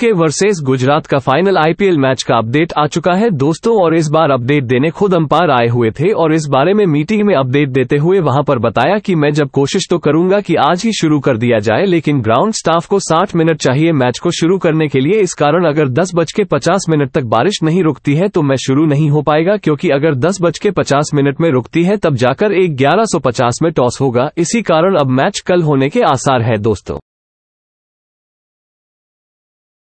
के वर्सेज गुजरात का final IPL match का अपडेट आ चुका है दोस्तों और इस बार अपडेट देने खुद अंपायर आए हुए थे और इस बारे में मीटिंग में अपडेट देते हुए वहां पर बताया कि मैं जब कोशिश तो करूंगा कि आज ही शुरू कर दिया जाए लेकिन ग्राउंड स्टाफ को 60 मिनट चाहिए मैच को शुरू करने के लिए इस कारण अगर दस बज के पचास मिनट तक बारिश नहीं रुकती है तो मैं शुरू नहीं हो पाएगा क्योंकि अगर दस बज के पचास मिनट में रुकती है तब जाकर एक ग्यारह सौ पचास में टॉस होगा इसी कारण अब मैच कल होने के आसार है दोस्तों